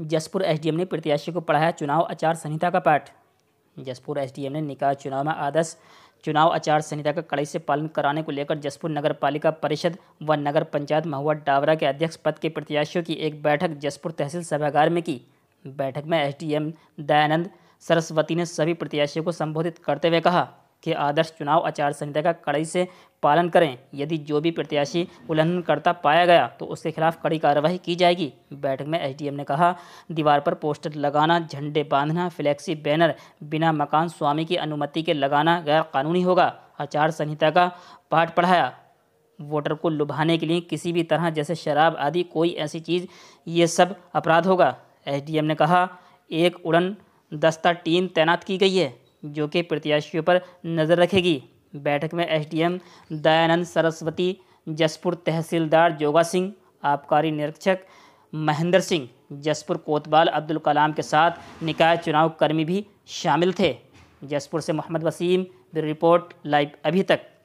Jaspur SDM ने प्रत्याशी को पढ़ाया चुनाव आचार संहिता का पाठ जसपुर एसडीएम ने निकाय चुनाव में आदर्श चुनाव आचार संहिता का कड़ाई से पालन कराने को लेकर जसपुर नगर पालिका परिषद व नगर पंचायत महुआ डावरा के अध्यक्ष पद के प्रत्याशियों की एक बैठक जसपुर तहसील सभागार में की बैठक में एसडीएम दयानंद सरस्वती ने सभी प्रत्याशियों को संबोधित करते हुए कहा के आदर्श चुनाव आचार संहिता का कड़ाई से पालन करें यदि जो भी प्रत्याशी उल्लंघन करता पाया गया तो उसके खिलाफ कड़ी कार्रवाई की जाएगी बैठक में एसडीएम ने कहा दीवार पर पोस्टर लगाना झंडे बांधना फ्लैक्सी बैनर बिना मकान स्वामी की अनुमति के लगाना गैर कानूनी होगा आचार संहिता का पाठ पढ़ाया वोटर को लुभाने के लिए किसी भी तरह जैसे शराब आदि कोई ऐसी चीज़ ये सब अपराध होगा एसडीएम ने कहा एक उड़न दस्ता टीम तैनात की गई है जो कि प्रत्याशियों पर नज़र रखेगी बैठक में एसडीएम दयानंद सरस्वती जसपुर तहसीलदार जोगा सिंह आबकारी निरीक्षक महेंद्र सिंह जसपुर कोतवाल अब्दुल कलाम के साथ निकाय चुनाव कर्मी भी शामिल थे जसपुर से मोहम्मद वसीम रिपोर्ट लाइव अभी तक